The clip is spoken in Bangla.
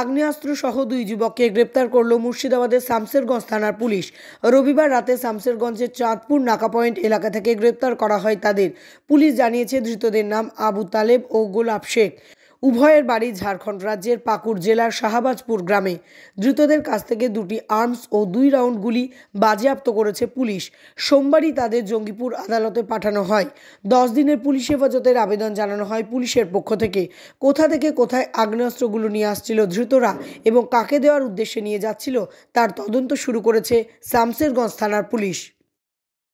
আগ্নেয়াস্ত্র সহ দুই যুবককে গ্রেপ্তার করল মুর্শিদাবাদের শামসেরগঞ্জ থানার পুলিশ রবিবার রাতে শামসেরগঞ্জের চাঁদপুর নাকা পয়েন্ট এলাকা থেকে গ্রেপ্তার করা হয় তাদের পুলিশ জানিয়েছে ধৃতদের নাম আবু তালেব ও গোলাপ শেখ উভয়ের বাড়ি ঝাড়খণ্ড রাজ্যের পাকুড় জেলার শাহবাজপুর গ্রামে দ্রুতদের কাছ থেকে দুটি আর্মস ও দুই রাউন্ড গুলি বাজেয়াপ্ত করেছে পুলিশ সোমবারই তাদের জঙ্গিপুর আদালতে পাঠানো হয় দশ দিনের পুলিশ হেফাজতের আবেদন জানানো হয় পুলিশের পক্ষ থেকে কোথা থেকে কোথায় আগ্নেয়াস্ত্রগুলো নিয়ে আসছিল ধৃতরা এবং কাকে দেওয়ার উদ্দেশ্যে নিয়ে যাচ্ছিল তার তদন্ত শুরু করেছে সামসেরগঞ্জ থানার পুলিশ